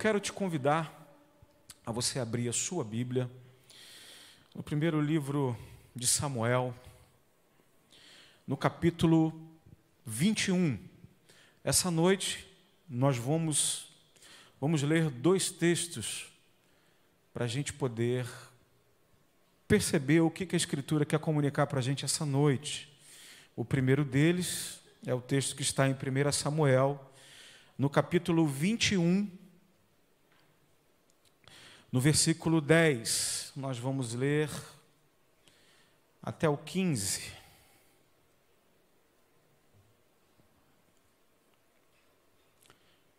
quero te convidar a você abrir a sua Bíblia no primeiro livro de Samuel, no capítulo 21. Essa noite nós vamos vamos ler dois textos para a gente poder perceber o que, que a Escritura quer comunicar para a gente essa noite. O primeiro deles é o texto que está em 1 Samuel, no capítulo 21, no versículo 10, nós vamos ler até o 15.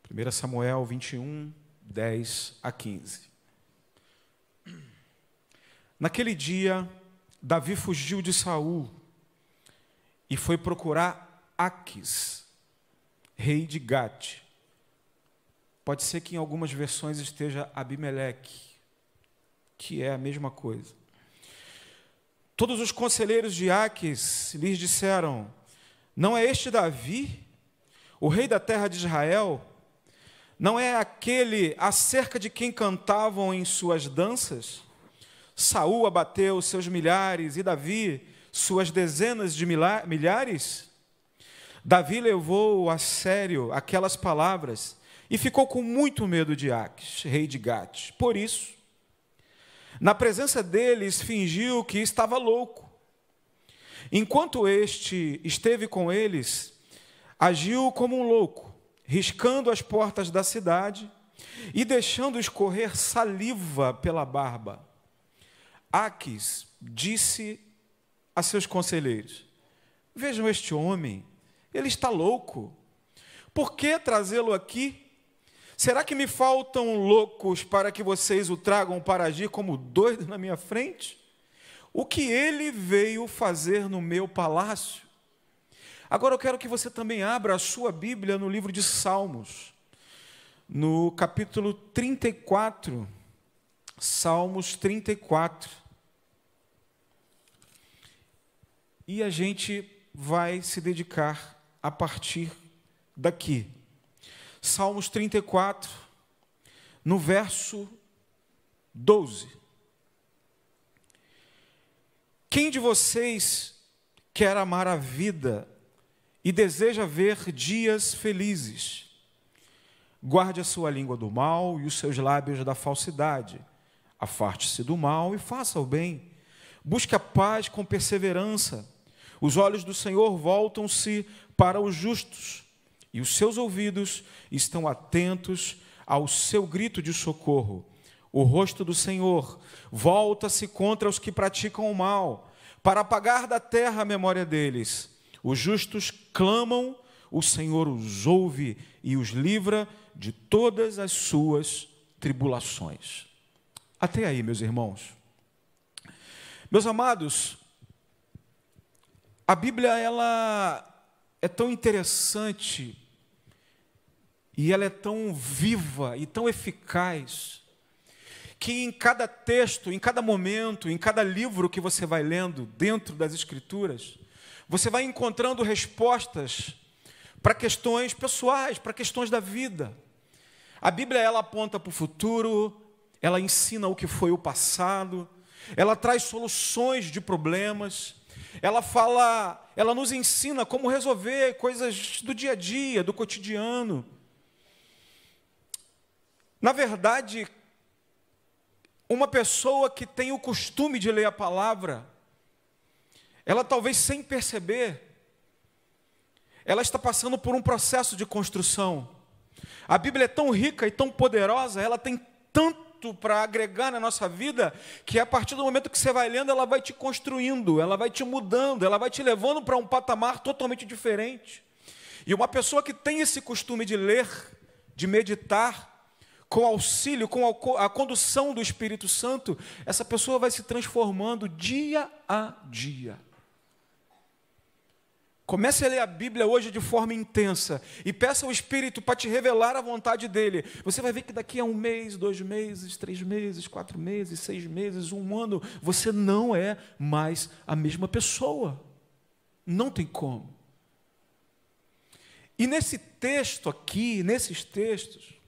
Primeira Samuel 21, 10 a 15. Naquele dia, Davi fugiu de Saul e foi procurar Aques, rei de Gate. Pode ser que em algumas versões esteja Abimeleque, que é a mesma coisa. Todos os conselheiros de Aques lhes disseram: Não é este Davi, o rei da terra de Israel? Não é aquele acerca de quem cantavam em suas danças? Saúl abateu seus milhares e Davi suas dezenas de milhares? Davi levou a sério aquelas palavras e ficou com muito medo de Aques, rei de Gates. Por isso, na presença deles, fingiu que estava louco. Enquanto este esteve com eles, agiu como um louco, riscando as portas da cidade e deixando escorrer saliva pela barba. Aques disse a seus conselheiros: Vejam este homem, ele está louco. Por que trazê-lo aqui? Será que me faltam loucos para que vocês o tragam para agir como doido na minha frente? O que ele veio fazer no meu palácio? Agora eu quero que você também abra a sua Bíblia no livro de Salmos, no capítulo 34. Salmos 34. E a gente vai se dedicar a partir daqui Salmos 34, no verso 12. Quem de vocês quer amar a vida e deseja ver dias felizes? Guarde a sua língua do mal e os seus lábios da falsidade. Afarte-se do mal e faça o bem. Busque a paz com perseverança. Os olhos do Senhor voltam-se para os justos e os seus ouvidos estão atentos ao seu grito de socorro. O rosto do Senhor volta-se contra os que praticam o mal, para apagar da terra a memória deles. Os justos clamam, o Senhor os ouve e os livra de todas as suas tribulações. Até aí, meus irmãos. Meus amados, a Bíblia ela é tão interessante e ela é tão viva e tão eficaz que em cada texto, em cada momento, em cada livro que você vai lendo dentro das Escrituras, você vai encontrando respostas para questões pessoais, para questões da vida. A Bíblia ela aponta para o futuro, ela ensina o que foi o passado, ela traz soluções de problemas, ela fala, ela nos ensina como resolver coisas do dia a dia, do cotidiano. Na verdade, uma pessoa que tem o costume de ler a palavra, ela talvez sem perceber, ela está passando por um processo de construção. A Bíblia é tão rica e tão poderosa, ela tem tanto para agregar na nossa vida, que a partir do momento que você vai lendo, ela vai te construindo, ela vai te mudando, ela vai te levando para um patamar totalmente diferente. E uma pessoa que tem esse costume de ler, de meditar, com auxílio, com a condução do Espírito Santo, essa pessoa vai se transformando dia a dia. Comece a ler a Bíblia hoje de forma intensa e peça ao Espírito para te revelar a vontade dele. Você vai ver que daqui a um mês, dois meses, três meses, quatro meses, seis meses, um ano, você não é mais a mesma pessoa. Não tem como. E nesse texto aqui, nesses textos,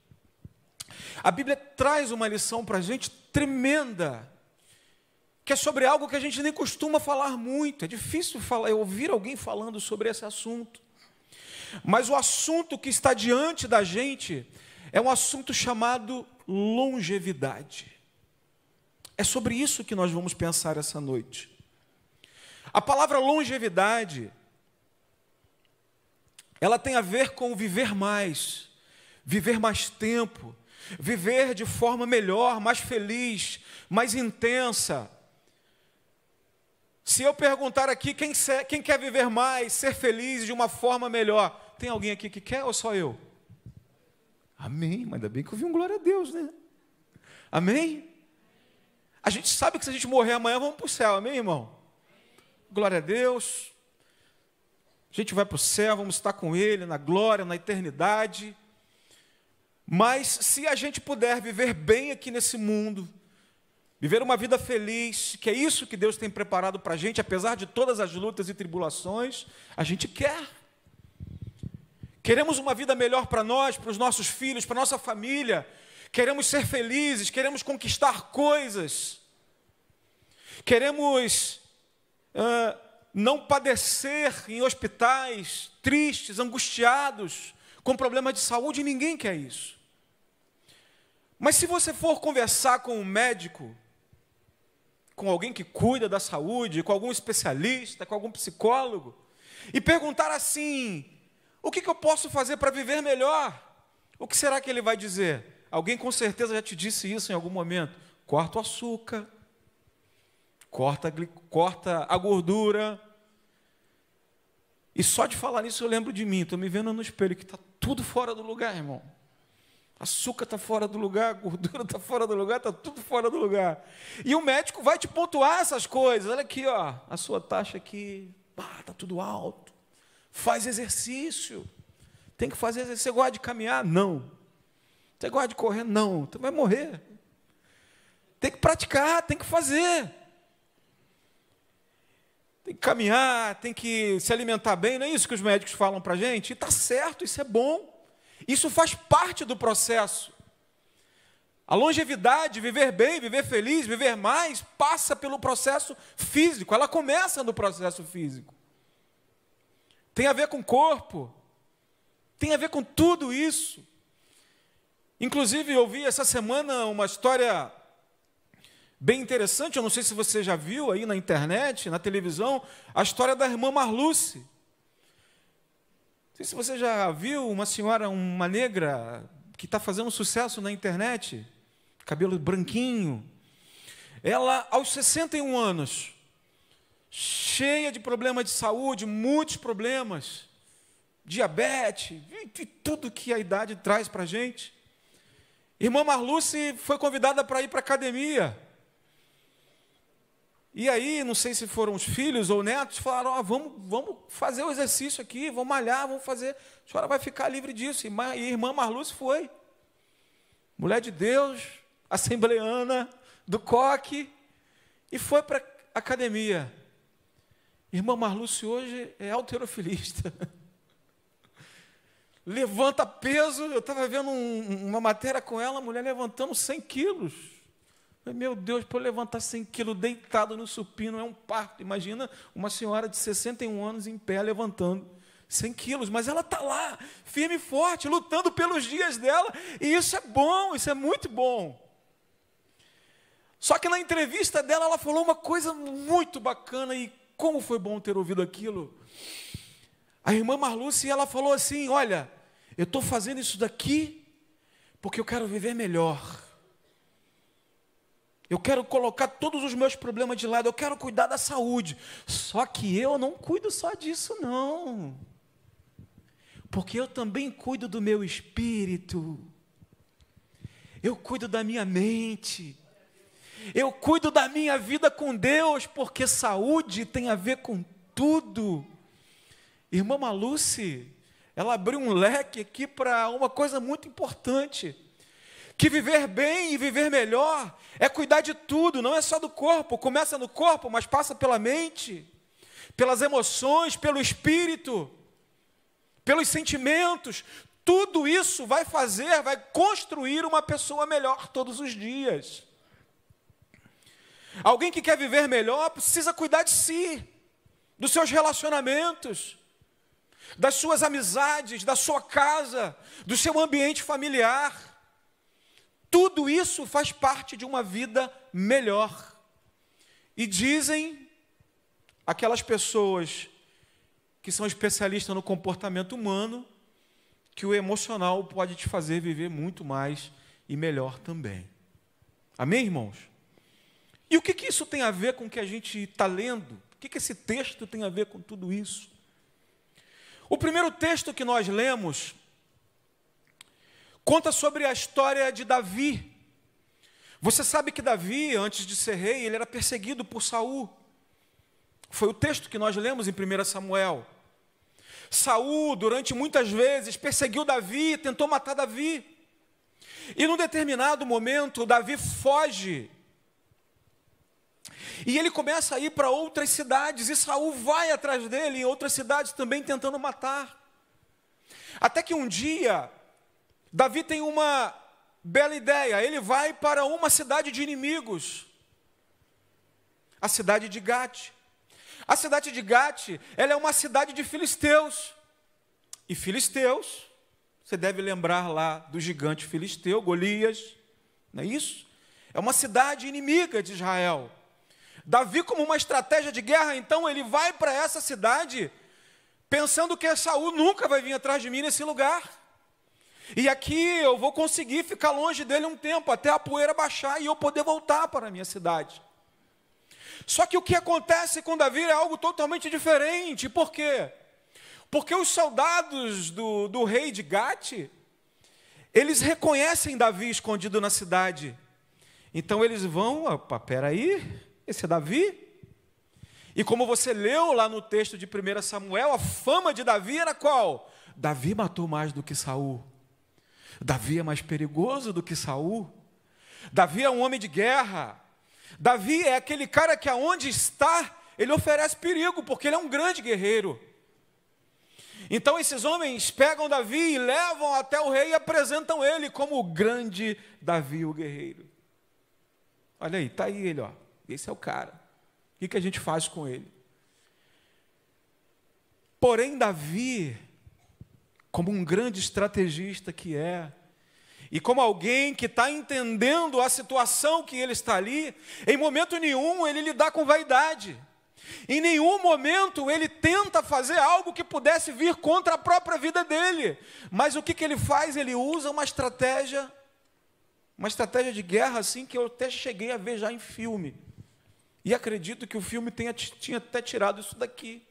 a Bíblia traz uma lição para a gente tremenda, que é sobre algo que a gente nem costuma falar muito. É difícil falar, ouvir alguém falando sobre esse assunto. Mas o assunto que está diante da gente é um assunto chamado longevidade. É sobre isso que nós vamos pensar essa noite. A palavra longevidade, ela tem a ver com viver mais, viver mais tempo, viver de forma melhor, mais feliz, mais intensa. Se eu perguntar aqui quem, quem quer viver mais, ser feliz de uma forma melhor, tem alguém aqui que quer ou só eu? Amém, mas ainda bem que eu vi um glória a Deus, né? Amém? A gente sabe que se a gente morrer amanhã, vamos para o céu, amém, irmão? Glória a Deus. A gente vai para o céu, vamos estar com Ele na glória, na eternidade. Mas se a gente puder viver bem aqui nesse mundo, viver uma vida feliz, que é isso que Deus tem preparado para a gente, apesar de todas as lutas e tribulações, a gente quer. Queremos uma vida melhor para nós, para os nossos filhos, para nossa família. Queremos ser felizes, queremos conquistar coisas. Queremos uh, não padecer em hospitais, tristes, angustiados com problema de saúde, ninguém quer isso. Mas se você for conversar com um médico, com alguém que cuida da saúde, com algum especialista, com algum psicólogo, e perguntar assim: o que, que eu posso fazer para viver melhor? O que será que ele vai dizer? Alguém com certeza já te disse isso em algum momento. Corta o açúcar, corta, corta a gordura, e só de falar nisso eu lembro de mim. Estou me vendo no espelho que está tudo fora do lugar, irmão. Açúcar está fora do lugar, gordura está fora do lugar, está tudo fora do lugar. E o médico vai te pontuar essas coisas. Olha aqui, ó, a sua taxa aqui, está tudo alto. Faz exercício. Tem que fazer exercício. Você gosta de caminhar? Não. Você gosta de correr? Não. Você vai morrer. Tem que praticar, tem que fazer tem que caminhar, tem que se alimentar bem, não é isso que os médicos falam para a gente? E está certo, isso é bom. Isso faz parte do processo. A longevidade, viver bem, viver feliz, viver mais, passa pelo processo físico, ela começa no processo físico. Tem a ver com o corpo, tem a ver com tudo isso. Inclusive, eu ouvi essa semana uma história bem interessante, eu não sei se você já viu aí na internet, na televisão, a história da irmã Marluce. Não sei se você já viu uma senhora, uma negra, que está fazendo sucesso na internet, cabelo branquinho. Ela, aos 61 anos, cheia de problemas de saúde, muitos problemas, diabetes, tudo que a idade traz para a gente. Irmã Marluce foi convidada para ir para a academia. E aí, não sei se foram os filhos ou netos, falaram: oh, vamos, vamos fazer o exercício aqui, vamos malhar, vamos fazer. A senhora vai ficar livre disso. E, a irmã Marluce foi. Mulher de Deus, assembleana, do coque, e foi para a academia. Irmã Marluce hoje é alterofilista. Levanta peso, eu estava vendo um, uma matéria com ela, mulher levantando 100 quilos. Meu Deus, para levantar 100 quilos deitado no supino é um parto. Imagina uma senhora de 61 anos em pé levantando 100 quilos, mas ela está lá, firme e forte, lutando pelos dias dela, e isso é bom, isso é muito bom. Só que na entrevista dela, ela falou uma coisa muito bacana, e como foi bom ter ouvido aquilo. A irmã Marluce, ela falou assim: Olha, eu estou fazendo isso daqui porque eu quero viver melhor. Eu quero colocar todos os meus problemas de lado, eu quero cuidar da saúde. Só que eu não cuido só disso, não. Porque eu também cuido do meu espírito. Eu cuido da minha mente. Eu cuido da minha vida com Deus, porque saúde tem a ver com tudo. Irmã Maluce, ela abriu um leque aqui para uma coisa muito importante que viver bem e viver melhor é cuidar de tudo, não é só do corpo, começa no corpo, mas passa pela mente, pelas emoções, pelo espírito, pelos sentimentos. Tudo isso vai fazer, vai construir uma pessoa melhor todos os dias. Alguém que quer viver melhor precisa cuidar de si, dos seus relacionamentos, das suas amizades, da sua casa, do seu ambiente familiar tudo isso faz parte de uma vida melhor. E dizem aquelas pessoas que são especialistas no comportamento humano que o emocional pode te fazer viver muito mais e melhor também. Amém, irmãos? E o que, que isso tem a ver com o que a gente está lendo? O que, que esse texto tem a ver com tudo isso? O primeiro texto que nós lemos Conta sobre a história de Davi. Você sabe que Davi, antes de ser rei, ele era perseguido por Saul. Foi o texto que nós lemos em 1 Samuel. Saul, durante muitas vezes, perseguiu Davi, tentou matar Davi. E num determinado momento, Davi foge. E ele começa a ir para outras cidades, e Saul vai atrás dele em outras cidades também tentando matar. Até que um dia Davi tem uma bela ideia. Ele vai para uma cidade de inimigos, a cidade de Gate. A cidade de Gate, ela é uma cidade de filisteus. E filisteus, você deve lembrar lá do gigante filisteu, Golias, não é isso? É uma cidade inimiga de Israel. Davi, como uma estratégia de guerra, então ele vai para essa cidade pensando que Saul nunca vai vir atrás de mim nesse lugar. E aqui eu vou conseguir ficar longe dele um tempo, até a poeira baixar e eu poder voltar para a minha cidade. Só que o que acontece com Davi é algo totalmente diferente. Por quê? Porque os soldados do, do rei de Gate, eles reconhecem Davi escondido na cidade. Então eles vão, opa, peraí, esse é Davi? E como você leu lá no texto de 1 Samuel, a fama de Davi era qual? Davi matou mais do que Saul. Davi é mais perigoso do que Saul. Davi é um homem de guerra. Davi é aquele cara que aonde está, ele oferece perigo, porque ele é um grande guerreiro. Então esses homens pegam Davi e levam até o rei e apresentam ele como o grande Davi, o guerreiro. Olha aí, está aí ele, ó. esse é o cara. O que, que a gente faz com ele? Porém, Davi como um grande estrategista que é, e como alguém que está entendendo a situação que ele está ali, em momento nenhum ele lidar com vaidade. Em nenhum momento ele tenta fazer algo que pudesse vir contra a própria vida dele. Mas o que, que ele faz? Ele usa uma estratégia, uma estratégia de guerra, assim, que eu até cheguei a ver já em filme. E acredito que o filme tenha, tinha até tirado isso daqui.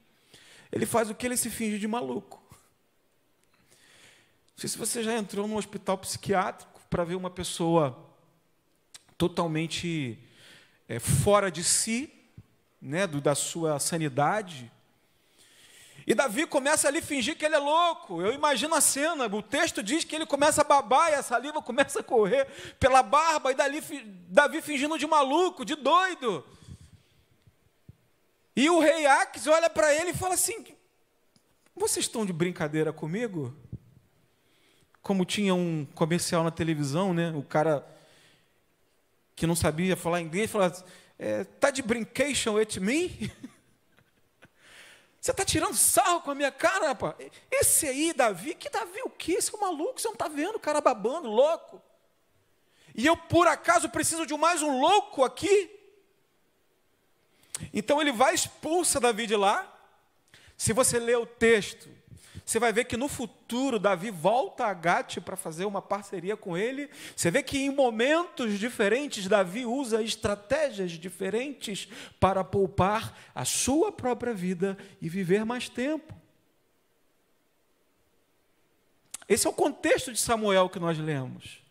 Ele faz o que? Ele se finge de maluco. Não sei se você já entrou num hospital psiquiátrico para ver uma pessoa totalmente é, fora de si, né, do, da sua sanidade. E Davi começa ali a fingir que ele é louco. Eu imagino a cena. O texto diz que ele começa a babar e a saliva começa a correr pela barba. E dali, Davi fingindo de maluco, de doido. E o rei Aques olha para ele e fala assim: Vocês estão de brincadeira comigo? como tinha um comercial na televisão, né? O cara que não sabia falar inglês falava: é, "Tá de brincation with me?" Você tá tirando sarro com a minha cara, rapaz? Esse aí, Davi, que Davi o quê? Esse é um maluco, você não tá vendo, o cara babando, louco. E eu, por acaso, preciso de mais um louco aqui? Então ele vai expulsa Davi de lá. Se você ler o texto, você vai ver que no futuro Davi volta a Gate para fazer uma parceria com ele. Você vê que em momentos diferentes Davi usa estratégias diferentes para poupar a sua própria vida e viver mais tempo. Esse é o contexto de Samuel que nós lemos.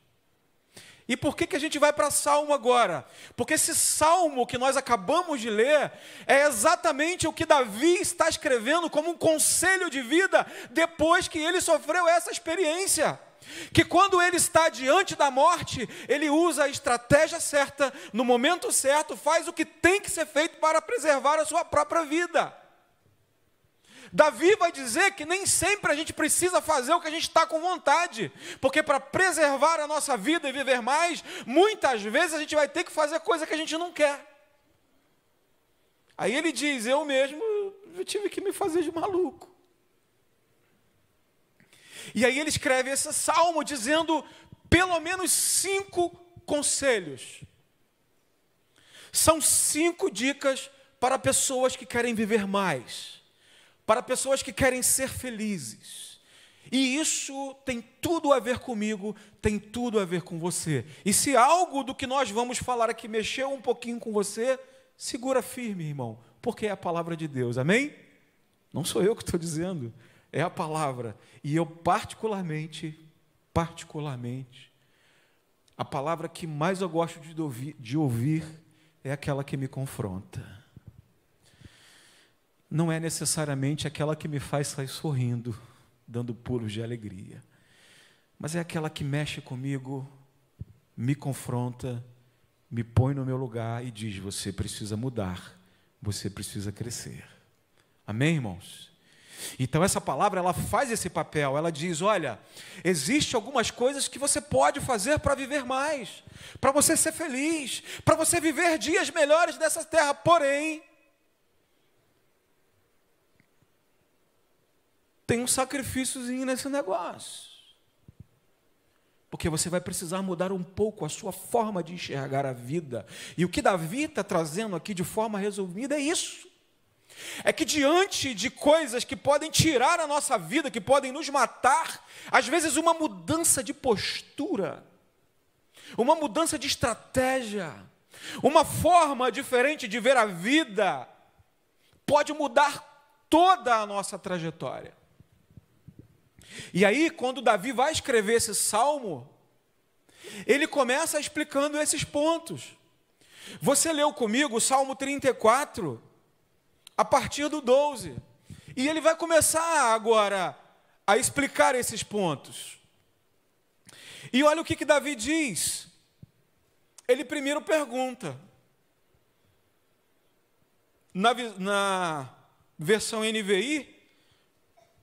E por que, que a gente vai para Salmo agora? Porque esse salmo que nós acabamos de ler é exatamente o que Davi está escrevendo como um conselho de vida depois que ele sofreu essa experiência. Que quando ele está diante da morte, ele usa a estratégia certa, no momento certo, faz o que tem que ser feito para preservar a sua própria vida. Davi vai dizer que nem sempre a gente precisa fazer o que a gente está com vontade, porque para preservar a nossa vida e viver mais, muitas vezes a gente vai ter que fazer coisa que a gente não quer. Aí ele diz: Eu mesmo eu tive que me fazer de maluco. E aí ele escreve esse salmo dizendo pelo menos cinco conselhos. São cinco dicas para pessoas que querem viver mais para pessoas que querem ser felizes. E isso tem tudo a ver comigo, tem tudo a ver com você. E se algo do que nós vamos falar aqui mexeu um pouquinho com você, segura firme, irmão, porque é a palavra de Deus, amém? Não sou eu que estou dizendo, é a palavra. E eu, particularmente, particularmente, a palavra que mais eu gosto de ouvir, de ouvir é aquela que me confronta não é necessariamente aquela que me faz sair sorrindo, dando pulos de alegria, mas é aquela que mexe comigo, me confronta, me põe no meu lugar e diz: você precisa mudar, você precisa crescer. Amém, irmãos? Então essa palavra ela faz esse papel, ela diz: olha, existe algumas coisas que você pode fazer para viver mais, para você ser feliz, para você viver dias melhores dessa terra, porém, tem um sacrifíciozinho nesse negócio. Porque você vai precisar mudar um pouco a sua forma de enxergar a vida. E o que Davi está trazendo aqui de forma resumida é isso. É que diante de coisas que podem tirar a nossa vida, que podem nos matar, às vezes uma mudança de postura, uma mudança de estratégia, uma forma diferente de ver a vida, pode mudar toda a nossa trajetória. E aí, quando Davi vai escrever esse salmo, ele começa explicando esses pontos. Você leu comigo o Salmo 34, a partir do 12. E ele vai começar agora a explicar esses pontos. E olha o que, que Davi diz. Ele primeiro pergunta. Na, na versão NVI,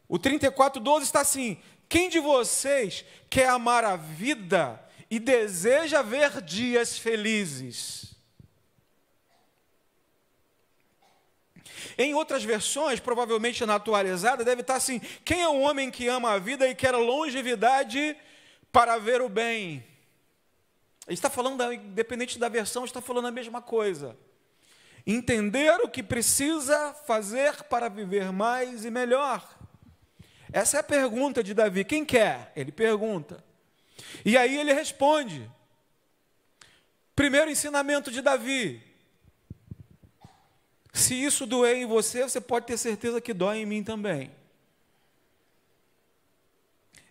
o 34,12 está assim: Quem de vocês quer amar a vida e deseja ver dias felizes? Em outras versões, provavelmente na atualizada, deve estar assim: Quem é o homem que ama a vida e quer longevidade para ver o bem? Ele está falando, independente da versão, está falando a mesma coisa. Entender o que precisa fazer para viver mais e melhor. Essa é a pergunta de Davi: quem quer? É? Ele pergunta. E aí ele responde. Primeiro ensinamento de Davi: se isso doer em você, você pode ter certeza que dói em mim também.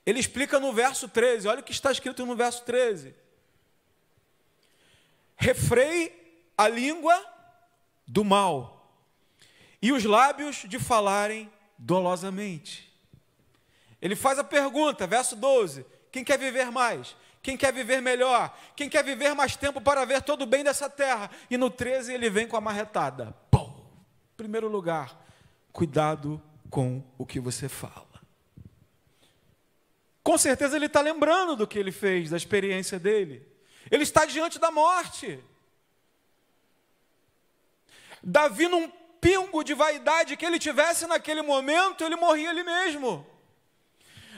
Ele explica no verso 13, olha o que está escrito no verso 13. Refrei a língua do mal e os lábios de falarem dolosamente. Ele faz a pergunta, verso 12: quem quer viver mais? Quem quer viver melhor? Quem quer viver mais tempo para ver todo o bem dessa terra? E no 13 ele vem com a marretada. Pum! Primeiro lugar, cuidado com o que você fala. Com certeza ele está lembrando do que ele fez, da experiência dele. Ele está diante da morte. Davi, num pingo de vaidade que ele tivesse naquele momento, ele morria ali mesmo.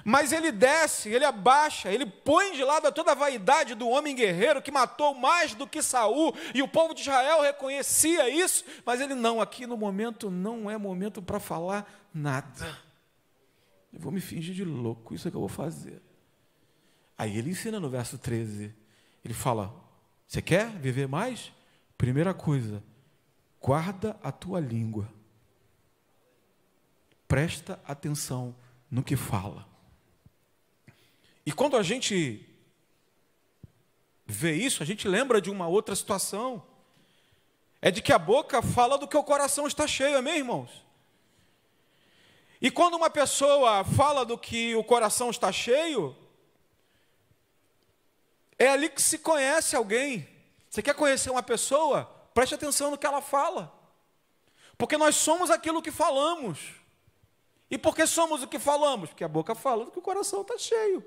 Mas ele desce, ele abaixa, ele põe de lado toda a vaidade do homem guerreiro que matou mais do que Saul, e o povo de Israel reconhecia isso, mas ele não, aqui no momento não é momento para falar nada. Eu vou me fingir de louco, isso é que eu vou fazer. Aí ele ensina no verso 13. Ele fala: Você quer viver mais? Primeira coisa, guarda a tua língua. Presta atenção no que fala. E quando a gente vê isso, a gente lembra de uma outra situação. É de que a boca fala do que o coração está cheio, amém, irmãos? E quando uma pessoa fala do que o coração está cheio, é ali que se conhece alguém. Você quer conhecer uma pessoa? Preste atenção no que ela fala. Porque nós somos aquilo que falamos. E por que somos o que falamos? Porque a boca fala do que o coração está cheio.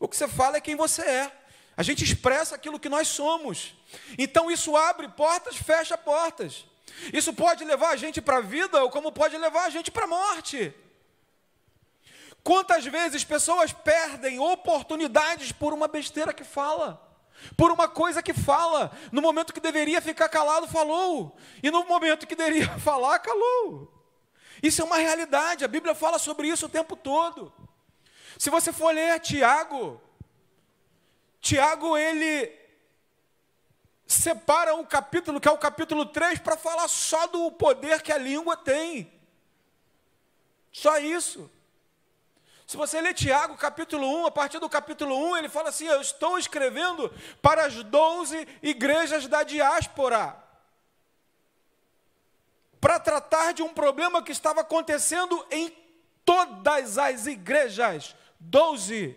O que você fala é quem você é. A gente expressa aquilo que nós somos. Então isso abre portas, fecha portas. Isso pode levar a gente para a vida, ou como pode levar a gente para a morte. Quantas vezes pessoas perdem oportunidades por uma besteira que fala, por uma coisa que fala, no momento que deveria ficar calado, falou, e no momento que deveria falar, calou. Isso é uma realidade, a Bíblia fala sobre isso o tempo todo. Se você for ler Tiago, Tiago ele separa um capítulo, que é o capítulo 3, para falar só do poder que a língua tem. Só isso. Se você ler Tiago, capítulo 1, a partir do capítulo 1, ele fala assim: Eu estou escrevendo para as 12 igrejas da diáspora, para tratar de um problema que estava acontecendo em todas as igrejas 12.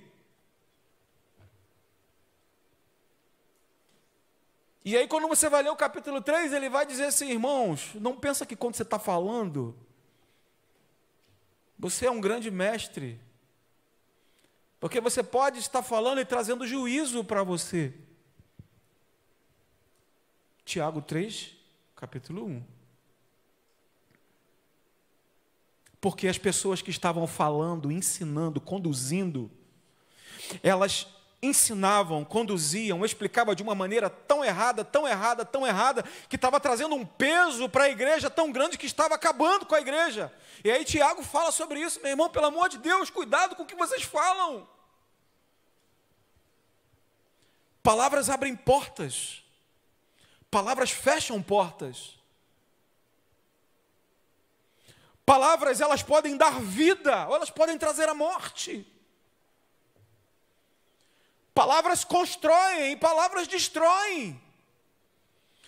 E aí, quando você vai ler o capítulo 3, ele vai dizer assim, irmãos, não pensa que quando você está falando, você é um grande mestre. Porque você pode estar falando e trazendo juízo para você. Tiago 3, capítulo 1. porque as pessoas que estavam falando, ensinando, conduzindo, elas ensinavam, conduziam, explicavam de uma maneira tão errada, tão errada, tão errada, que estava trazendo um peso para a igreja tão grande que estava acabando com a igreja. E aí Tiago fala sobre isso, meu irmão, pelo amor de Deus, cuidado com o que vocês falam. Palavras abrem portas. Palavras fecham portas. Palavras, elas podem dar vida, ou elas podem trazer a morte. Palavras constroem, palavras destroem.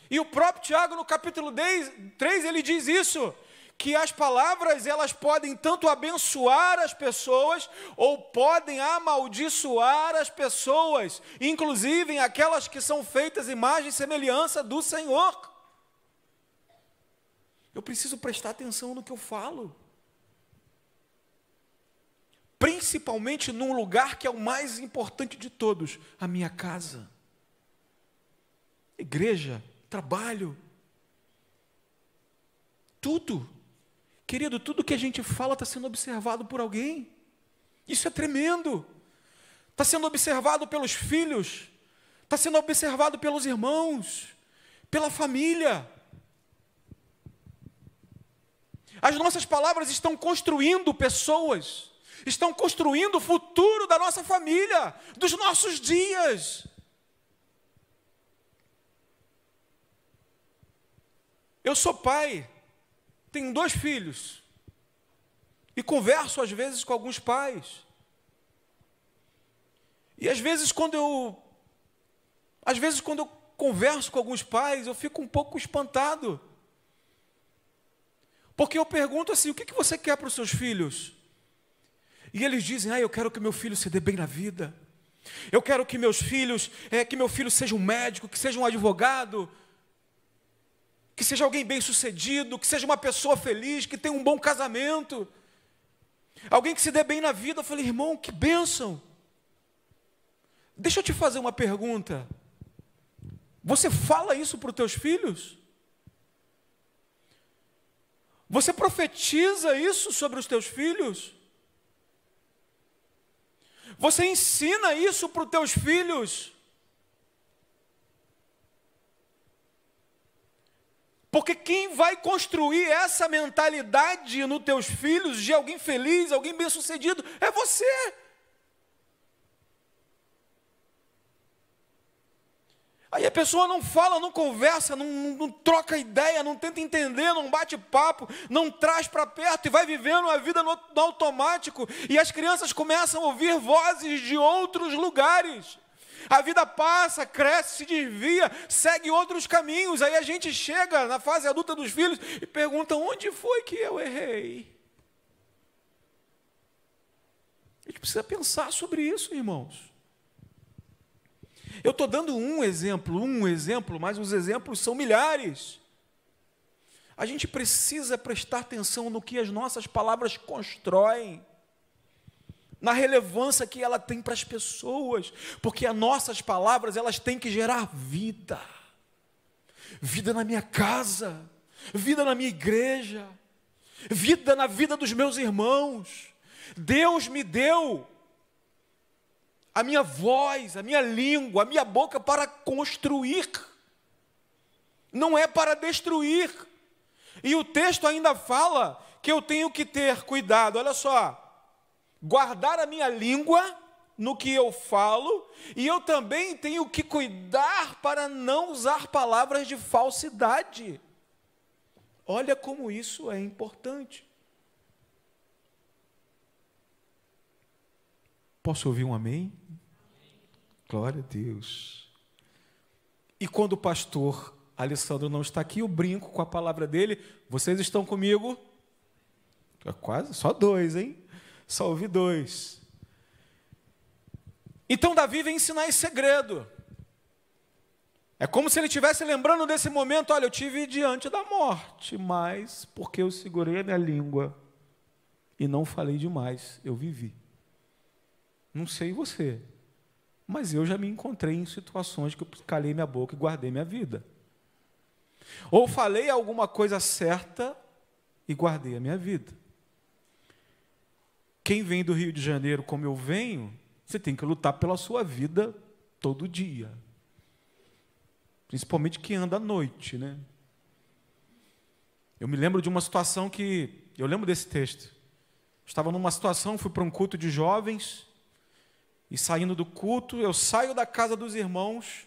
E o próprio Tiago, no capítulo 3, ele diz isso, que as palavras, elas podem tanto abençoar as pessoas, ou podem amaldiçoar as pessoas, inclusive aquelas que são feitas imagem e semelhança do Senhor. Eu preciso prestar atenção no que eu falo. Principalmente num lugar que é o mais importante de todos, a minha casa. Igreja, trabalho, tudo. Querido, tudo que a gente fala está sendo observado por alguém. Isso é tremendo. Está sendo observado pelos filhos, está sendo observado pelos irmãos, pela família. As nossas palavras estão construindo pessoas, estão construindo o futuro da nossa família, dos nossos dias. Eu sou pai, tenho dois filhos, e converso às vezes com alguns pais. E às vezes quando eu às vezes quando eu converso com alguns pais, eu fico um pouco espantado. Porque eu pergunto assim: o que, você quer para os seus filhos? E eles dizem: ah, eu quero que meu filho se dê bem na vida. Eu quero que meus filhos, é, que meu filho seja um médico, que seja um advogado, que seja alguém bem sucedido, que seja uma pessoa feliz, que tenha um bom casamento, alguém que se dê bem na vida. Eu falei, irmão, que bênção. Deixa eu te fazer uma pergunta. Você fala isso para os teus filhos? Você profetiza isso sobre os teus filhos? Você ensina isso para os teus filhos? Porque quem vai construir essa mentalidade nos teus filhos de alguém feliz, alguém bem-sucedido, é você. Aí a pessoa não fala, não conversa, não, não, não troca ideia, não tenta entender, não bate papo, não traz para perto e vai vivendo a vida no, no automático. E as crianças começam a ouvir vozes de outros lugares. A vida passa, cresce, se desvia, segue outros caminhos. Aí a gente chega na fase adulta dos filhos e pergunta: onde foi que eu errei? A gente precisa pensar sobre isso, irmãos. Eu estou dando um exemplo, um exemplo, mas os exemplos são milhares. A gente precisa prestar atenção no que as nossas palavras constroem, na relevância que ela tem para as pessoas, porque as nossas palavras elas têm que gerar vida, vida na minha casa, vida na minha igreja, vida na vida dos meus irmãos. Deus me deu a minha voz, a minha língua, a minha boca para construir, não é para destruir. E o texto ainda fala que eu tenho que ter cuidado, olha só, guardar a minha língua no que eu falo, e eu também tenho que cuidar para não usar palavras de falsidade. Olha como isso é importante. Posso ouvir um amém? Glória a Deus. E quando o pastor Alessandro não está aqui, eu brinco com a palavra dele. Vocês estão comigo? É quase, só dois, hein? Só ouvi dois. Então Davi vem ensinar esse segredo. É como se ele estivesse lembrando desse momento: olha, eu tive diante da morte, mas porque eu segurei a minha língua e não falei demais, eu vivi. Não sei você, mas eu já me encontrei em situações que eu calei minha boca e guardei minha vida. Ou falei alguma coisa certa e guardei a minha vida. Quem vem do Rio de Janeiro como eu venho, você tem que lutar pela sua vida todo dia. Principalmente quem anda à noite, né? Eu me lembro de uma situação que. Eu lembro desse texto. Estava numa situação, fui para um culto de jovens. E saindo do culto, eu saio da casa dos irmãos.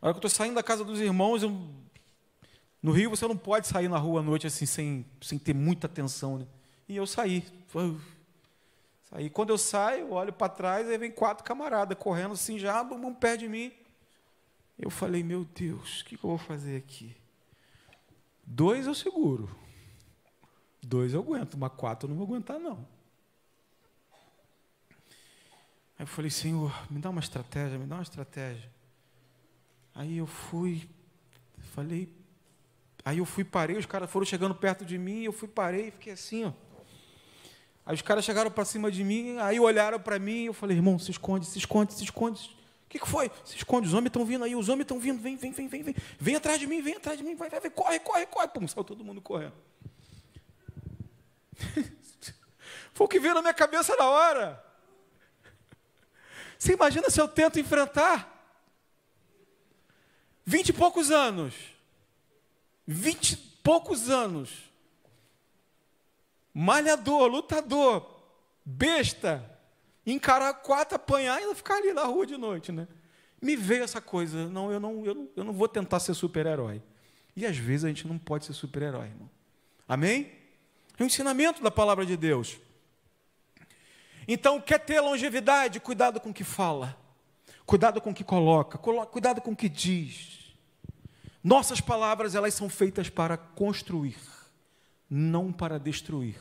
Na hora que eu estou saindo da casa dos irmãos, eu... no Rio você não pode sair na rua à noite assim sem, sem ter muita atenção. Né? E eu saí. Saí. Quando eu saio, eu olho para trás, aí vem quatro camaradas correndo assim, já um pé de mim. Eu falei, meu Deus, o que, que eu vou fazer aqui? Dois eu seguro. Dois eu aguento, mas quatro eu não vou aguentar, não. Aí eu falei, Senhor, me dá uma estratégia, me dá uma estratégia. Aí eu fui, falei, aí eu fui, parei, os caras foram chegando perto de mim, eu fui, parei, fiquei assim, ó. Aí os caras chegaram para cima de mim, aí olharam para mim, eu falei, irmão, se esconde, se esconde, se esconde. O que, que foi? Se esconde, os homens estão vindo aí, os homens estão vindo, vem, vem, vem, vem, vem. Vem atrás de mim, vem atrás de mim, vai, vai, vai, corre, corre, corre. Pum, saiu todo mundo correndo. foi o que veio na minha cabeça na hora. Você imagina se eu tento enfrentar? Vinte e poucos anos. Vinte e poucos anos. Malhador, lutador, besta. Encarar quatro, apanhar e ainda ficar ali na rua de noite, né? Me veio essa coisa. Não, eu não, eu não, eu não vou tentar ser super-herói. E às vezes a gente não pode ser super-herói, irmão. Amém? É o um ensinamento da palavra de Deus. Então, quer ter longevidade? Cuidado com o que fala, cuidado com o que coloca, cuidado com o que diz. Nossas palavras, elas são feitas para construir, não para destruir.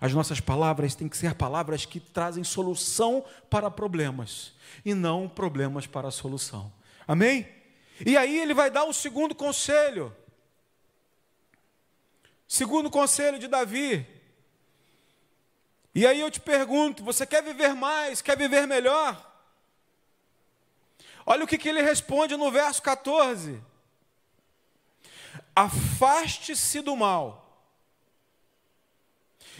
As nossas palavras têm que ser palavras que trazem solução para problemas e não problemas para solução. Amém? E aí ele vai dar um segundo conselho. Segundo conselho de Davi, e aí eu te pergunto: você quer viver mais? Quer viver melhor? Olha o que, que ele responde no verso 14: Afaste-se do mal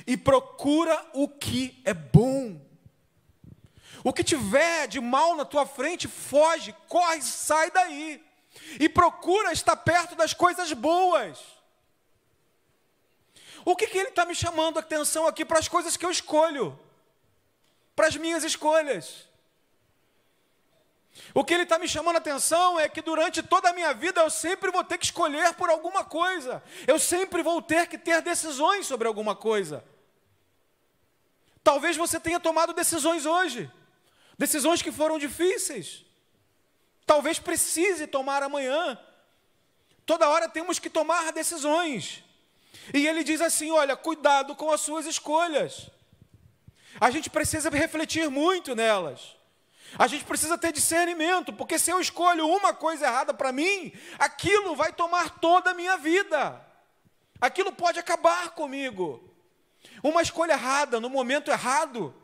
e procura o que é bom. O que tiver de mal na tua frente, foge, corre, sai daí e procura estar perto das coisas boas. O que, que ele está me chamando a atenção aqui para as coisas que eu escolho, para as minhas escolhas? O que ele está me chamando a atenção é que durante toda a minha vida eu sempre vou ter que escolher por alguma coisa, eu sempre vou ter que ter decisões sobre alguma coisa. Talvez você tenha tomado decisões hoje, decisões que foram difíceis, talvez precise tomar amanhã. Toda hora temos que tomar decisões. E ele diz assim: olha, cuidado com as suas escolhas. A gente precisa refletir muito nelas. A gente precisa ter discernimento, porque se eu escolho uma coisa errada para mim, aquilo vai tomar toda a minha vida. Aquilo pode acabar comigo. Uma escolha errada, no momento errado,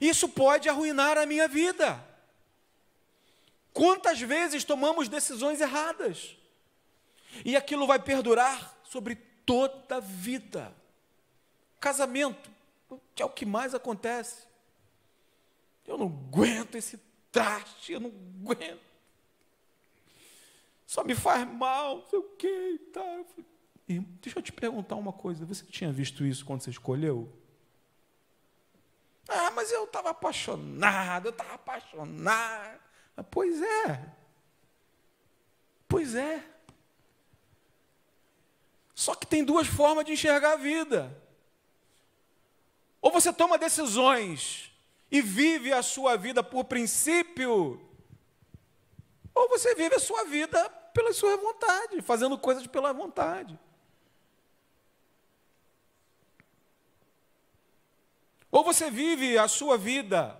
isso pode arruinar a minha vida. Quantas vezes tomamos decisões erradas? E aquilo vai perdurar sobre toda a vida. Casamento que é o que mais acontece. Eu não aguento esse traste, eu não aguento. Só me faz mal, não sei o que e tal. Deixa eu te perguntar uma coisa. Você tinha visto isso quando você escolheu? Ah, mas eu estava apaixonado, eu estava apaixonado. Ah, pois é. Pois é. Só que tem duas formas de enxergar a vida. Ou você toma decisões e vive a sua vida por princípio, ou você vive a sua vida pela sua vontade, fazendo coisas pela vontade. Ou você vive a sua vida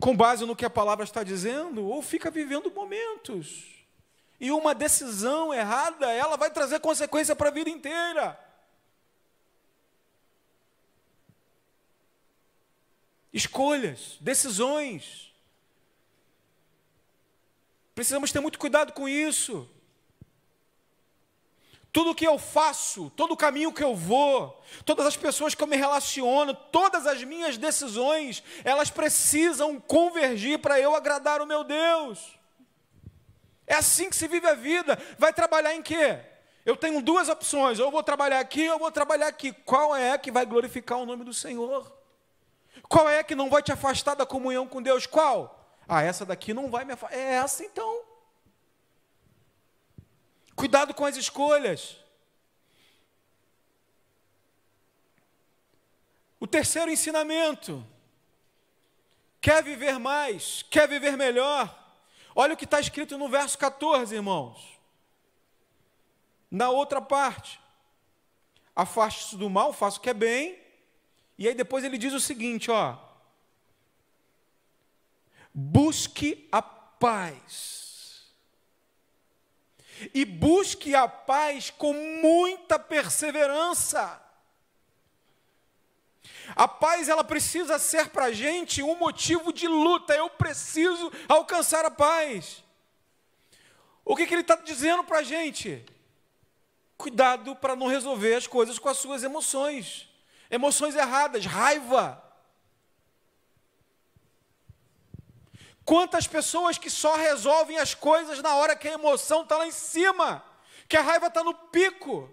com base no que a palavra está dizendo, ou fica vivendo momentos. E uma decisão errada, ela vai trazer consequência para a vida inteira. Escolhas, decisões. Precisamos ter muito cuidado com isso. Tudo que eu faço, todo o caminho que eu vou, todas as pessoas que eu me relaciono, todas as minhas decisões, elas precisam convergir para eu agradar o meu Deus. É assim que se vive a vida. Vai trabalhar em quê? Eu tenho duas opções: ou vou trabalhar aqui, ou vou trabalhar aqui. Qual é que vai glorificar o nome do Senhor? Qual é que não vai te afastar da comunhão com Deus? Qual? Ah, essa daqui não vai me afastar. É essa então. Cuidado com as escolhas. O terceiro ensinamento: quer viver mais, quer viver melhor, Olha o que está escrito no verso 14, irmãos. Na outra parte, afaste-se do mal, faça o que é bem. E aí depois ele diz o seguinte, ó: Busque a paz. E busque a paz com muita perseverança. A paz ela precisa ser para a gente um motivo de luta. Eu preciso alcançar a paz. O que, que ele está dizendo para a gente? Cuidado para não resolver as coisas com as suas emoções. Emoções erradas, raiva. Quantas pessoas que só resolvem as coisas na hora que a emoção está lá em cima, que a raiva está no pico.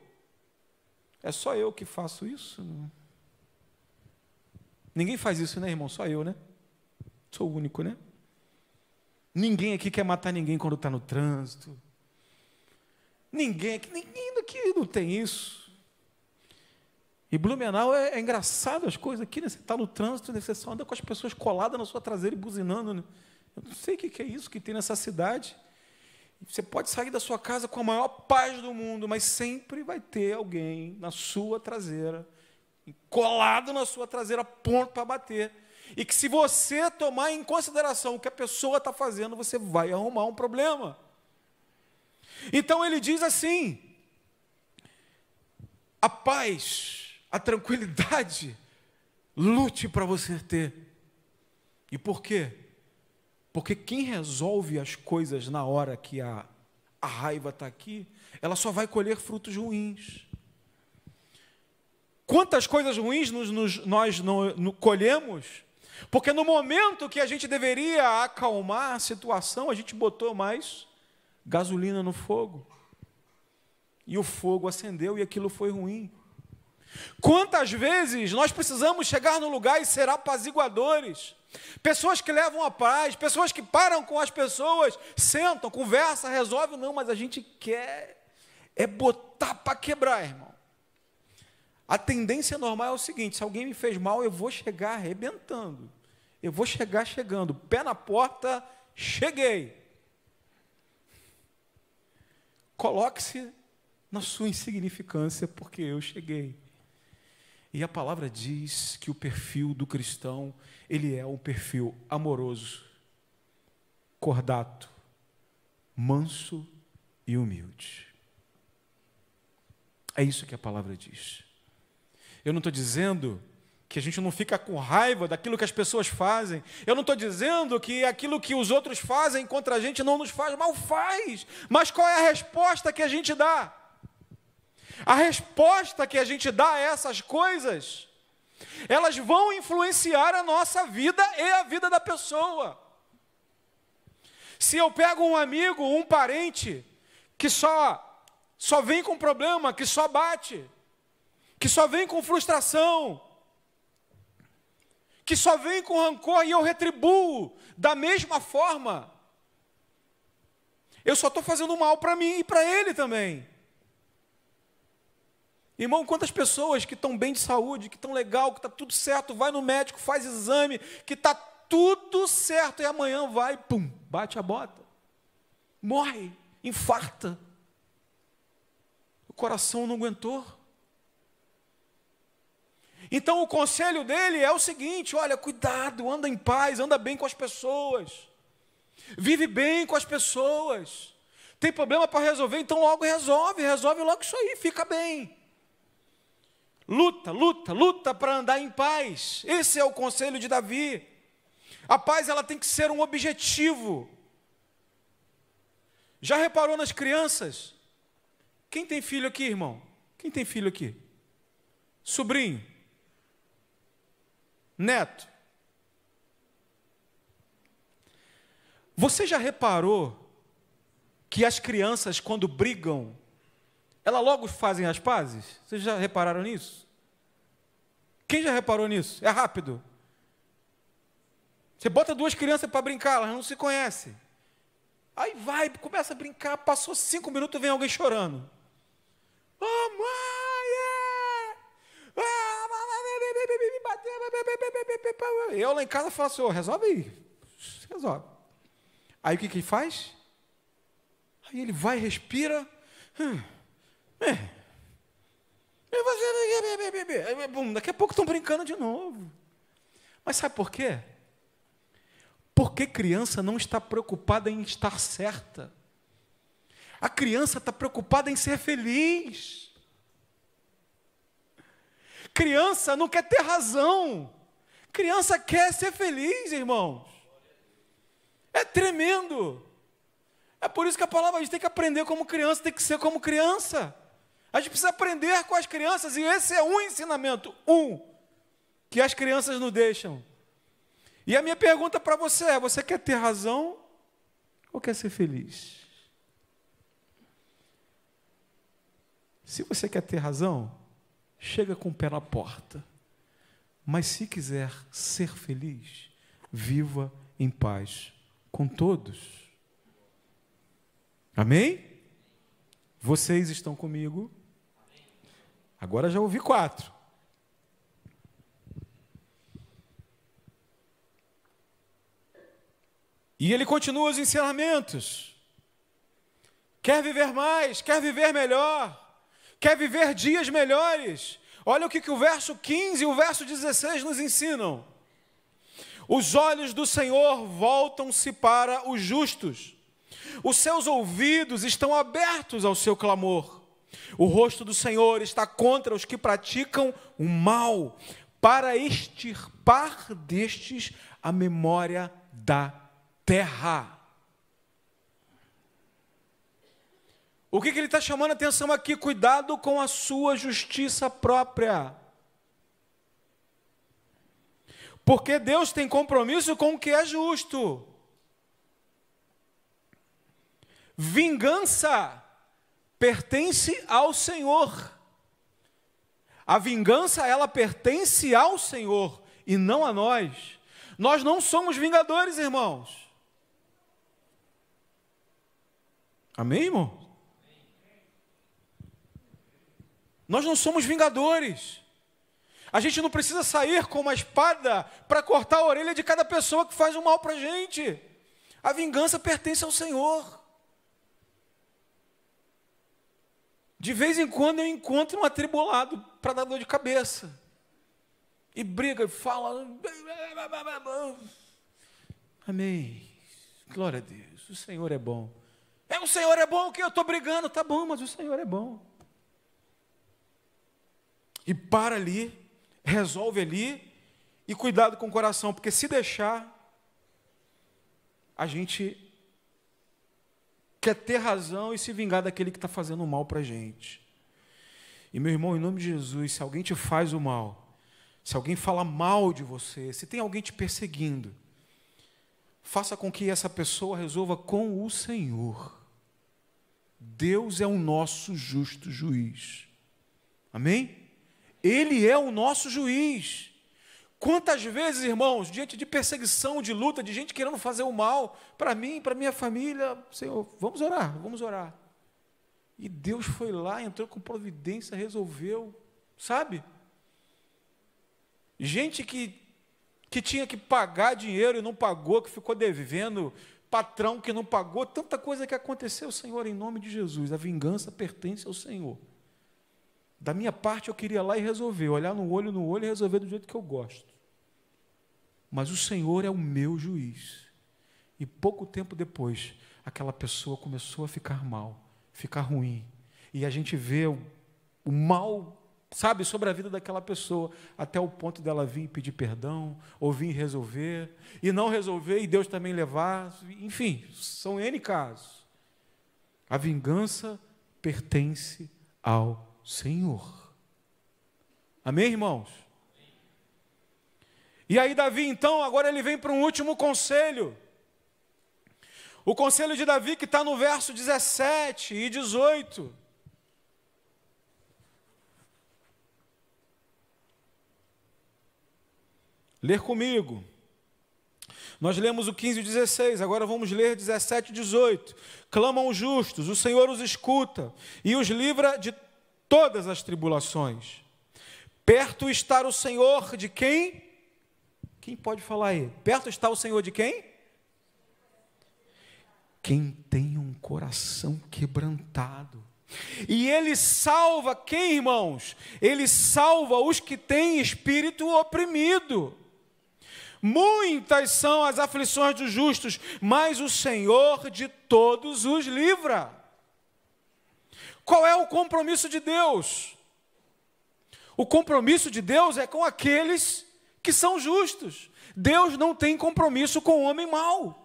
É só eu que faço isso? Não? Ninguém faz isso, né, irmão? Só eu, né? Sou o único, né? Ninguém aqui quer matar ninguém quando está no trânsito. Ninguém aqui, ninguém aqui não tem isso. E Blumenau é, é engraçado as coisas aqui, né? Você está no trânsito, né? você só anda com as pessoas coladas na sua traseira e buzinando. Né? Eu não sei o que é isso que tem nessa cidade. Você pode sair da sua casa com a maior paz do mundo, mas sempre vai ter alguém na sua traseira colado na sua traseira, ponto para bater. E que se você tomar em consideração o que a pessoa está fazendo, você vai arrumar um problema. Então ele diz assim: a paz, a tranquilidade, lute para você ter. E por quê? Porque quem resolve as coisas na hora que a, a raiva está aqui, ela só vai colher frutos ruins. Quantas coisas ruins nos, nos, nós no, no, colhemos, porque no momento que a gente deveria acalmar a situação, a gente botou mais gasolina no fogo. E o fogo acendeu e aquilo foi ruim. Quantas vezes nós precisamos chegar no lugar e ser apaziguadores? Pessoas que levam a paz, pessoas que param com as pessoas, sentam, conversam, resolvem, não, mas a gente quer é botar para quebrar, irmão. A tendência normal é o seguinte: se alguém me fez mal, eu vou chegar arrebentando. Eu vou chegar chegando. Pé na porta, cheguei. Coloque-se na sua insignificância, porque eu cheguei. E a palavra diz que o perfil do cristão, ele é um perfil amoroso, cordato, manso e humilde. É isso que a palavra diz. Eu não estou dizendo que a gente não fica com raiva daquilo que as pessoas fazem. Eu não estou dizendo que aquilo que os outros fazem contra a gente não nos faz mal, faz. Mas qual é a resposta que a gente dá? A resposta que a gente dá a essas coisas, elas vão influenciar a nossa vida e a vida da pessoa. Se eu pego um amigo, um parente, que só só vem com problema, que só bate, que só vem com frustração, que só vem com rancor e eu retribuo da mesma forma. Eu só estou fazendo mal para mim e para ele também. Irmão, quantas pessoas que estão bem de saúde, que estão legal, que está tudo certo, vai no médico, faz exame, que está tudo certo e amanhã vai, pum, bate a bota, morre, infarta. O coração não aguentou. Então o conselho dele é o seguinte: olha, cuidado, anda em paz, anda bem com as pessoas, vive bem com as pessoas. Tem problema para resolver, então logo resolve, resolve logo isso aí, fica bem. Luta, luta, luta para andar em paz. Esse é o conselho de Davi. A paz ela tem que ser um objetivo. Já reparou nas crianças? Quem tem filho aqui, irmão? Quem tem filho aqui? Sobrinho? Neto, você já reparou que as crianças, quando brigam, elas logo fazem as pazes? Vocês já repararam nisso? Quem já reparou nisso? É rápido. Você bota duas crianças para brincar, elas não se conhecem. Aí vai, começa a brincar, passou cinco minutos, vem alguém chorando. Oh, mãe! É! Ah! Eu lá em casa falo assim, oh, resolve aí. Resolve. Aí o que, que ele faz? Aí ele vai, respira. Hum, é. Daqui a pouco estão brincando de novo. Mas sabe por quê? Porque criança não está preocupada em estar certa. A criança está preocupada em ser feliz. Criança não quer ter razão. Criança quer ser feliz, irmãos. É tremendo. É por isso que a palavra a gente tem que aprender como criança, tem que ser como criança. A gente precisa aprender com as crianças, e esse é um ensinamento, um, que as crianças não deixam. E a minha pergunta para você é: você quer ter razão ou quer ser feliz? Se você quer ter razão, chega com o pé na porta. Mas se quiser ser feliz, viva em paz com todos. Amém? Vocês estão comigo? Agora já ouvi quatro. E ele continua os ensinamentos. Quer viver mais, quer viver melhor quer viver dias melhores. Olha o que, que o verso 15 e o verso 16 nos ensinam. Os olhos do Senhor voltam-se para os justos, os seus ouvidos estão abertos ao seu clamor. O rosto do Senhor está contra os que praticam o mal, para extirpar destes a memória da terra. O que, que ele está chamando a atenção aqui? Cuidado com a sua justiça própria. Porque Deus tem compromisso com o que é justo. Vingança pertence ao Senhor. A vingança, ela pertence ao Senhor e não a nós. Nós não somos vingadores, irmãos. Amém, irmão? Nós não somos vingadores. A gente não precisa sair com uma espada para cortar a orelha de cada pessoa que faz o um mal para a gente. A vingança pertence ao Senhor. De vez em quando eu encontro um atribulado para dar dor de cabeça. E briga, e fala. Amém. Glória a Deus. O Senhor é bom. É, o Senhor é bom, o que? Eu estou brigando. Tá bom, mas o Senhor é bom e para ali, resolve ali, e cuidado com o coração, porque se deixar, a gente quer ter razão e se vingar daquele que está fazendo mal para a gente. E meu irmão, em nome de Jesus, se alguém te faz o mal, se alguém fala mal de você, se tem alguém te perseguindo, faça com que essa pessoa resolva com o Senhor. Deus é o nosso justo juiz. Amém? Ele é o nosso juiz. Quantas vezes, irmãos, diante de perseguição, de luta, de gente querendo fazer o mal para mim, para minha família, Senhor, vamos orar, vamos orar. E Deus foi lá, entrou com providência, resolveu, sabe? Gente que, que tinha que pagar dinheiro e não pagou, que ficou devendo, patrão que não pagou, tanta coisa que aconteceu, Senhor, em nome de Jesus. A vingança pertence ao Senhor. Da minha parte, eu queria lá e resolver, olhar no olho no olho e resolver do jeito que eu gosto. Mas o Senhor é o meu juiz. E pouco tempo depois, aquela pessoa começou a ficar mal, ficar ruim. E a gente vê o, o mal, sabe, sobre a vida daquela pessoa, até o ponto dela vir pedir perdão, ou vir resolver, e não resolver, e Deus também levar. Enfim, são N casos. A vingança pertence ao Senhor. Amém, irmãos? E aí, Davi, então, agora ele vem para um último conselho. O conselho de Davi que está no verso 17 e 18. Ler comigo. Nós lemos o 15 e 16, agora vamos ler 17 e 18. Clamam os justos, o Senhor os escuta e os livra de todas as tribulações. Perto está o Senhor de quem? Quem pode falar aí? Perto está o Senhor de quem? Quem tem um coração quebrantado. E ele salva quem, irmãos? Ele salva os que têm espírito oprimido. Muitas são as aflições dos justos, mas o Senhor de todos os livra. Qual é o compromisso de Deus? O compromisso de Deus é com aqueles que são justos. Deus não tem compromisso com o homem mau.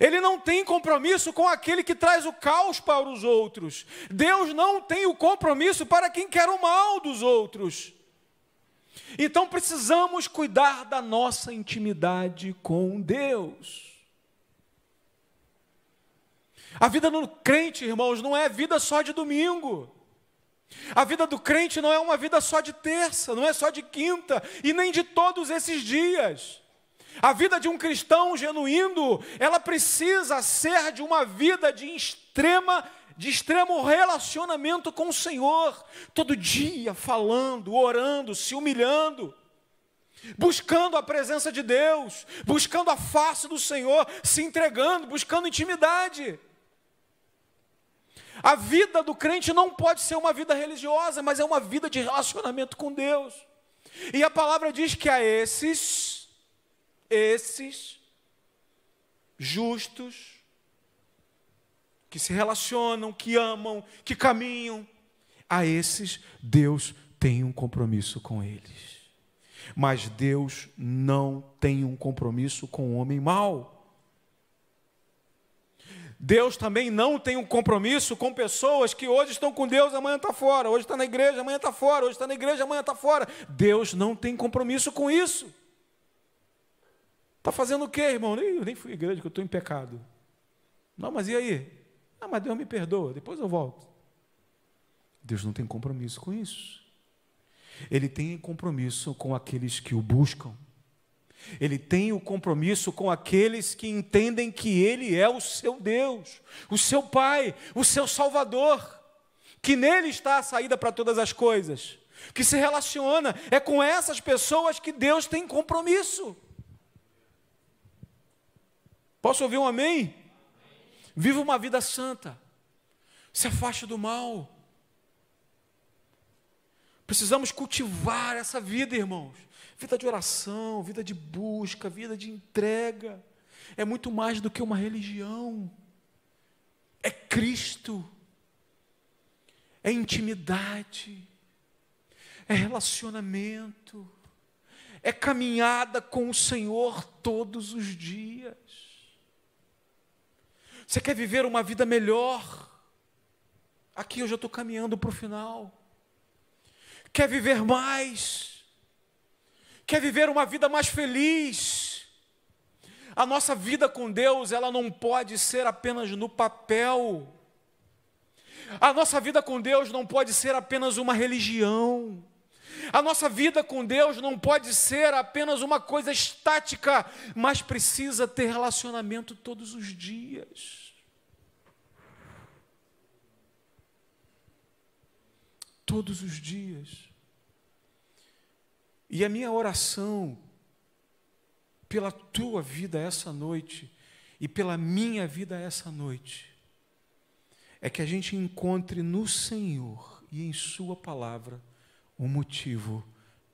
Ele não tem compromisso com aquele que traz o caos para os outros. Deus não tem o compromisso para quem quer o mal dos outros. Então precisamos cuidar da nossa intimidade com Deus. A vida do crente, irmãos, não é vida só de domingo. A vida do crente não é uma vida só de terça, não é só de quinta e nem de todos esses dias. A vida de um cristão genuíno, ela precisa ser de uma vida de extrema de extremo relacionamento com o Senhor, todo dia falando, orando, se humilhando, buscando a presença de Deus, buscando a face do Senhor, se entregando, buscando intimidade. A vida do crente não pode ser uma vida religiosa, mas é uma vida de relacionamento com Deus. E a palavra diz que a esses, esses justos, que se relacionam, que amam, que caminham, a esses Deus tem um compromisso com eles. Mas Deus não tem um compromisso com o homem mau. Deus também não tem um compromisso com pessoas que hoje estão com Deus, amanhã está fora, hoje está na igreja, amanhã está fora, hoje está na igreja, amanhã está fora. Deus não tem compromisso com isso. Está fazendo o quê, irmão? Eu nem fui à igreja, que eu estou em pecado. Não, mas e aí? Ah, mas Deus me perdoa, depois eu volto. Deus não tem compromisso com isso. Ele tem compromisso com aqueles que o buscam. Ele tem o compromisso com aqueles que entendem que Ele é o seu Deus, o seu Pai, o seu Salvador, que nele está a saída para todas as coisas, que se relaciona. É com essas pessoas que Deus tem compromisso. Posso ouvir um amém? Viva uma vida santa, se afaste do mal. Precisamos cultivar essa vida, irmãos. Vida de oração, vida de busca, vida de entrega. É muito mais do que uma religião. É Cristo. É intimidade. É relacionamento. É caminhada com o Senhor todos os dias. Você quer viver uma vida melhor? Aqui eu já estou caminhando para o final. Quer viver mais? quer viver uma vida mais feliz. A nossa vida com Deus, ela não pode ser apenas no papel. A nossa vida com Deus não pode ser apenas uma religião. A nossa vida com Deus não pode ser apenas uma coisa estática, mas precisa ter relacionamento todos os dias. Todos os dias. E a minha oração pela tua vida essa noite e pela minha vida essa noite é que a gente encontre no Senhor e em Sua palavra um motivo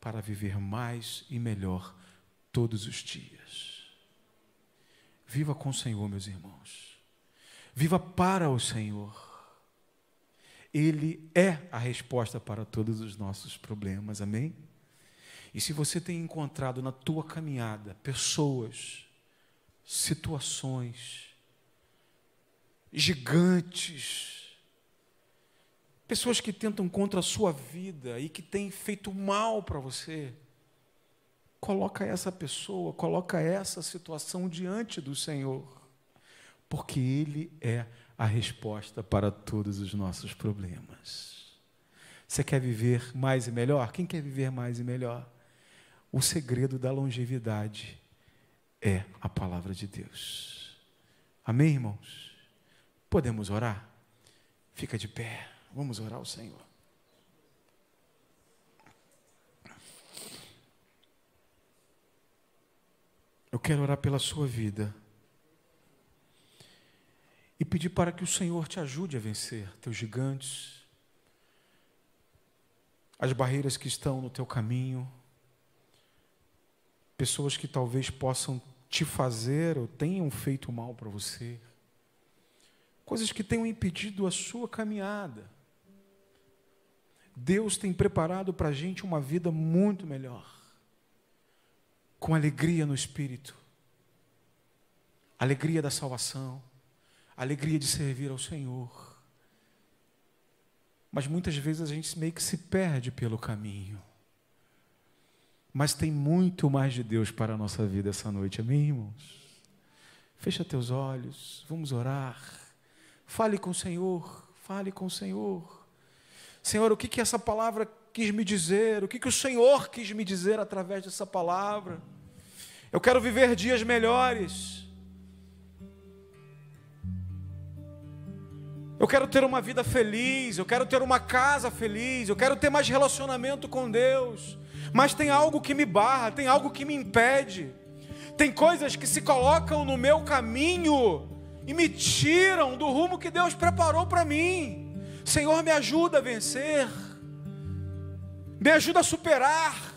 para viver mais e melhor todos os dias. Viva com o Senhor, meus irmãos. Viva para o Senhor. Ele é a resposta para todos os nossos problemas, amém? E se você tem encontrado na tua caminhada pessoas, situações, gigantes, pessoas que tentam contra a sua vida e que têm feito mal para você, coloca essa pessoa, coloca essa situação diante do Senhor, porque Ele é a resposta para todos os nossos problemas. Você quer viver mais e melhor? Quem quer viver mais e melhor? O segredo da longevidade é a palavra de Deus. Amém, irmãos? Podemos orar? Fica de pé. Vamos orar ao Senhor. Eu quero orar pela sua vida e pedir para que o Senhor te ajude a vencer teus gigantes, as barreiras que estão no teu caminho pessoas que talvez possam te fazer ou tenham feito mal para você, coisas que tenham impedido a sua caminhada. Deus tem preparado para a gente uma vida muito melhor, com alegria no espírito, alegria da salvação, alegria de servir ao Senhor. Mas muitas vezes a gente meio que se perde pelo caminho. Mas tem muito mais de Deus para a nossa vida essa noite, amém, irmãos? Fecha teus olhos, vamos orar. Fale com o Senhor, fale com o Senhor. Senhor, o que, que essa palavra quis me dizer? O que, que o Senhor quis me dizer através dessa palavra? Eu quero viver dias melhores. Eu quero ter uma vida feliz, eu quero ter uma casa feliz, eu quero ter mais relacionamento com Deus mas tem algo que me barra, tem algo que me impede. Tem coisas que se colocam no meu caminho e me tiram do rumo que Deus preparou para mim. Senhor, me ajuda a vencer, me ajuda a superar,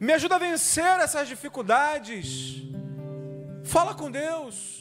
me ajuda a vencer essas dificuldades. Fala com Deus.